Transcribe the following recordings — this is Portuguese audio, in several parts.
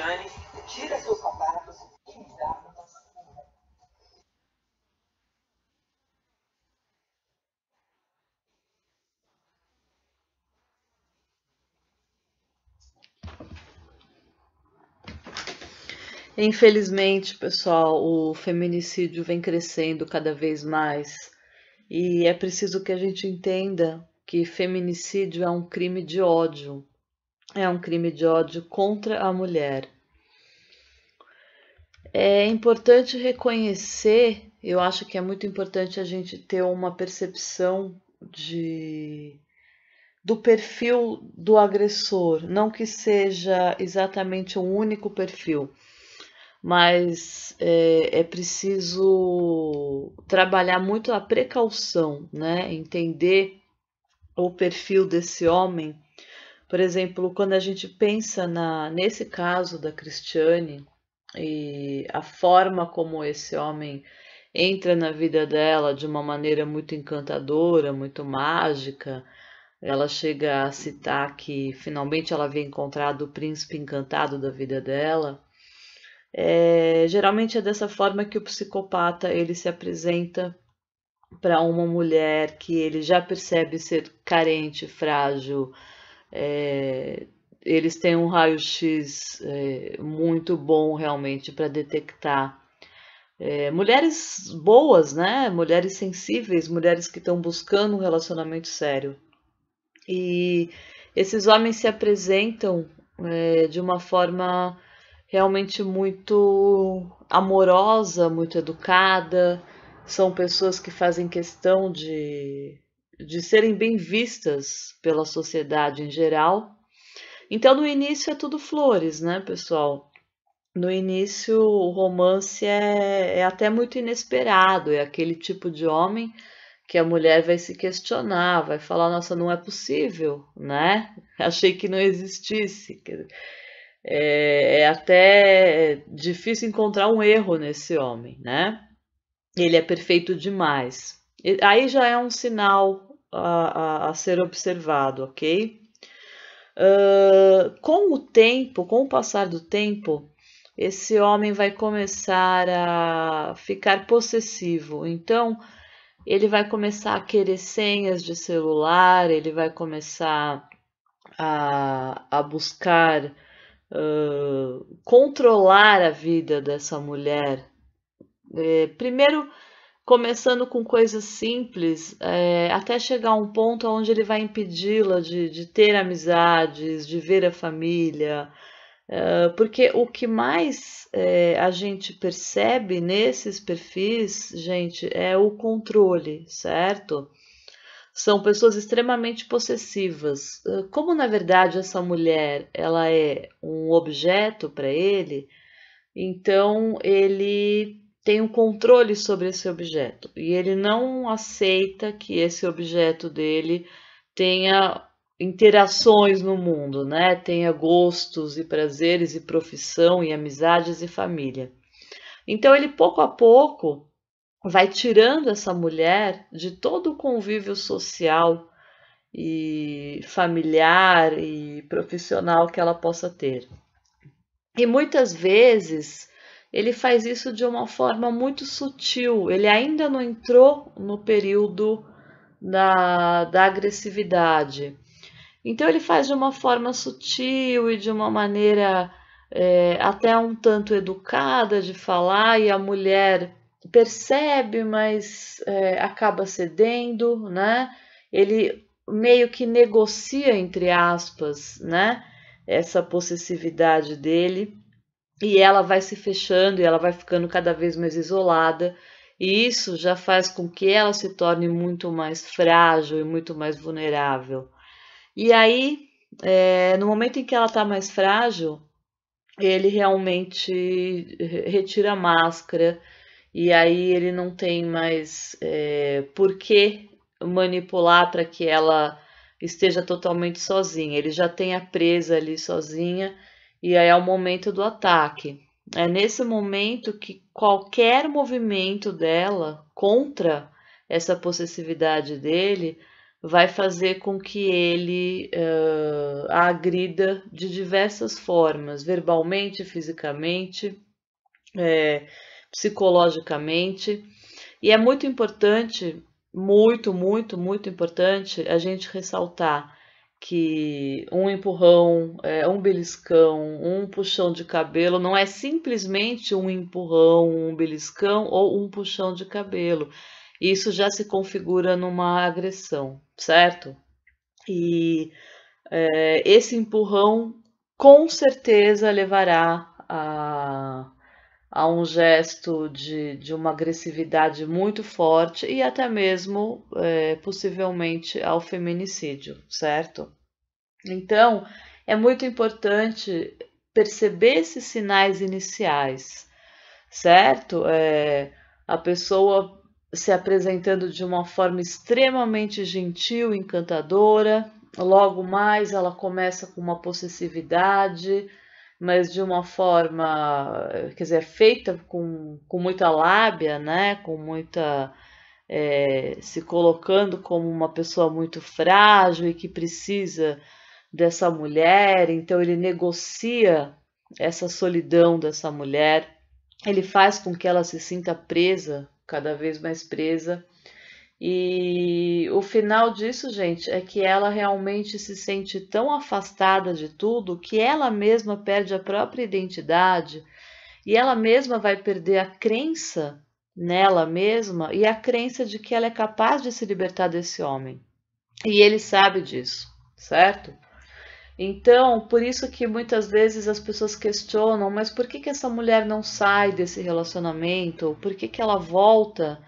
Gianni tira seus sapatos e me dá uma segunda. Infelizmente, pessoal, o feminicídio vem crescendo cada vez mais e é preciso que a gente entenda que feminicídio é um crime de ódio é um crime de ódio contra a mulher. É importante reconhecer, eu acho que é muito importante a gente ter uma percepção de do perfil do agressor, não que seja exatamente um único perfil, mas é, é preciso trabalhar muito a precaução, né? Entender o perfil desse homem por exemplo, quando a gente pensa na, nesse caso da Cristiane e a forma como esse homem entra na vida dela de uma maneira muito encantadora, muito mágica, ela chega a citar que finalmente ela havia encontrado o príncipe encantado da vida dela. É, geralmente é dessa forma que o psicopata ele se apresenta para uma mulher que ele já percebe ser carente, frágil, é, eles têm um raio-x é, muito bom realmente para detectar é, mulheres boas, né? Mulheres sensíveis, mulheres que estão buscando um relacionamento sério. E esses homens se apresentam é, de uma forma realmente muito amorosa, muito educada. São pessoas que fazem questão de de serem bem vistas pela sociedade em geral. Então, no início é tudo flores, né, pessoal? No início, o romance é, é até muito inesperado, é aquele tipo de homem que a mulher vai se questionar, vai falar: nossa, não é possível, né? Achei que não existisse. É, é até difícil encontrar um erro nesse homem, né? Ele é perfeito demais. Aí já é um sinal a, a, a ser observado, ok? Uh, com o tempo, com o passar do tempo, esse homem vai começar a ficar possessivo. Então, ele vai começar a querer senhas de celular, ele vai começar a, a buscar uh, controlar a vida dessa mulher. É, primeiro, começando com coisas simples, é, até chegar a um ponto onde ele vai impedi-la de, de, ter amizades, de ver a família, é, porque o que mais é, a gente percebe nesses perfis, gente, é o controle, certo? São pessoas extremamente possessivas. É, como na verdade essa mulher, ela é um objeto para ele, então ele tem um controle sobre esse objeto e ele não aceita que esse objeto dele tenha interações no mundo, né? Tenha gostos e prazeres e profissão e amizades e família. Então ele pouco a pouco vai tirando essa mulher de todo o convívio social e familiar e profissional que ela possa ter. E muitas vezes ele faz isso de uma forma muito sutil. Ele ainda não entrou no período da, da agressividade. Então, ele faz de uma forma sutil e de uma maneira é, até um tanto educada de falar, e a mulher percebe, mas é, acaba cedendo, né? Ele meio que negocia, entre aspas, né? Essa possessividade dele e ela vai se fechando e ela vai ficando cada vez mais isolada. E isso já faz com que ela se torne muito mais frágil e muito mais vulnerável. E aí, é, no momento em que ela está mais frágil, ele realmente retira a máscara e aí ele não tem mais é, por que manipular para que ela esteja totalmente sozinha. Ele já tem a presa ali sozinha e aí é o momento do ataque. É nesse momento que qualquer movimento dela contra essa possessividade dele vai fazer com que ele uh, a agrida de diversas formas, verbalmente, fisicamente, é, psicologicamente. E é muito importante, muito, muito, muito importante a gente ressaltar que um empurrão, é, um beliscão, um puxão de cabelo não é simplesmente um empurrão, um beliscão ou um puxão de cabelo. Isso já se configura numa agressão, certo? E é, esse empurrão com certeza levará a a um gesto de, de uma agressividade muito forte e até mesmo é, possivelmente ao feminicídio, certo? Então é muito importante perceber esses sinais iniciais, certo? É, a pessoa se apresentando de uma forma extremamente gentil, encantadora, logo mais ela começa com uma possessividade mas de uma forma, quer dizer, feita com, com muita lábia, né? Com muita. É, se colocando como uma pessoa muito frágil e que precisa dessa mulher, então ele negocia essa solidão dessa mulher, ele faz com que ela se sinta presa, cada vez mais presa, e o final disso, gente, é que ela realmente se sente tão afastada de tudo que ela mesma perde a própria identidade e ela mesma vai perder a crença nela mesma e a crença de que ela é capaz de se libertar desse homem. E ele sabe disso, certo? Então, por isso que muitas vezes as pessoas questionam, mas por que, que essa mulher não sai desse relacionamento? Por que, que ela volta?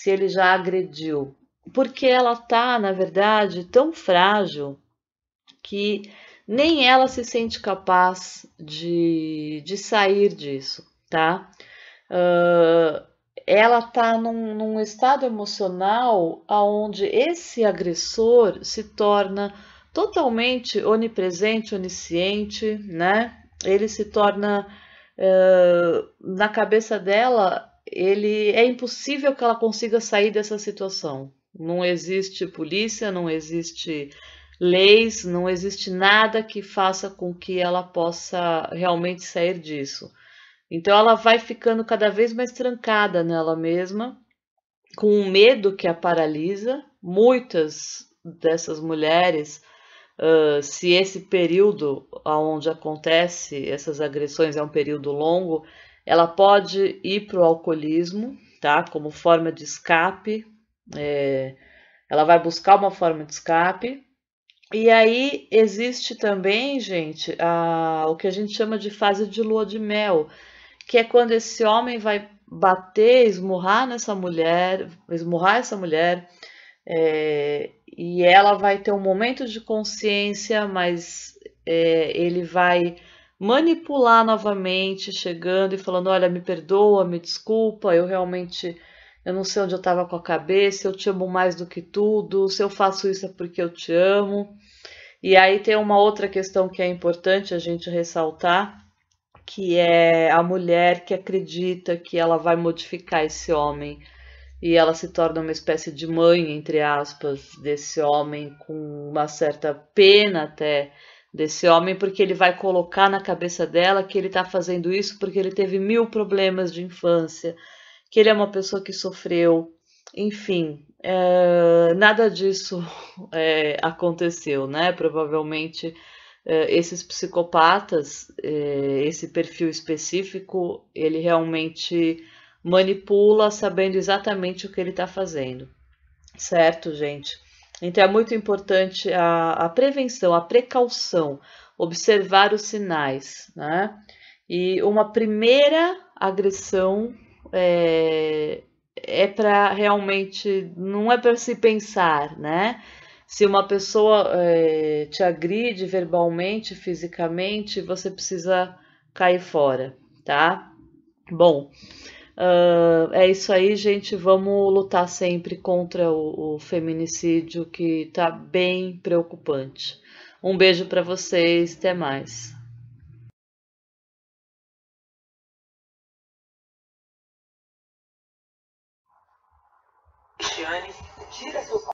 se ele já agrediu, porque ela está, na verdade, tão frágil que nem ela se sente capaz de, de sair disso, tá? Uh, ela está num, num, estado emocional aonde esse agressor se torna totalmente onipresente, onisciente, né? Ele se torna uh, na cabeça dela ele é impossível que ela consiga sair dessa situação. Não existe polícia, não existe leis, não existe nada que faça com que ela possa realmente sair disso. Então ela vai ficando cada vez mais trancada nela mesma, com um medo que a paralisa. Muitas dessas mulheres, uh, se esse período onde acontece essas agressões é um período longo, ela pode ir para o alcoolismo, tá? Como forma de escape. É, ela vai buscar uma forma de escape. E aí existe também, gente, a, o que a gente chama de fase de lua de mel, que é quando esse homem vai bater, esmurrar nessa mulher, esmurrar essa mulher, é, e ela vai ter um momento de consciência, mas é, ele vai manipular novamente, chegando e falando: olha, me perdoa, me desculpa, eu realmente eu não sei onde eu estava com a cabeça, eu te amo mais do que tudo, se eu faço isso é porque eu te amo. E aí tem uma outra questão que é importante a gente ressaltar, que é a mulher que acredita que ela vai modificar esse homem e ela se torna uma espécie de mãe, entre aspas, desse homem, com uma certa pena até desse homem, porque ele vai colocar na cabeça dela que ele está fazendo isso porque ele teve mil problemas de infância, que ele é uma pessoa que sofreu, enfim, é, nada disso é, aconteceu, né? Provavelmente é, esses psicopatas, é, esse perfil específico, ele realmente manipula sabendo exatamente o que ele está fazendo, certo, gente? Então é muito importante a, a prevenção, a precaução, observar os sinais, né? E uma primeira agressão é, é para realmente, não é para se pensar, né? Se uma pessoa é, te agride verbalmente, fisicamente, você precisa cair fora, tá? Bom, Uh, é isso aí, gente. Vamos lutar sempre contra o, o feminicídio que está bem preocupante. Um beijo para vocês, até mais. tira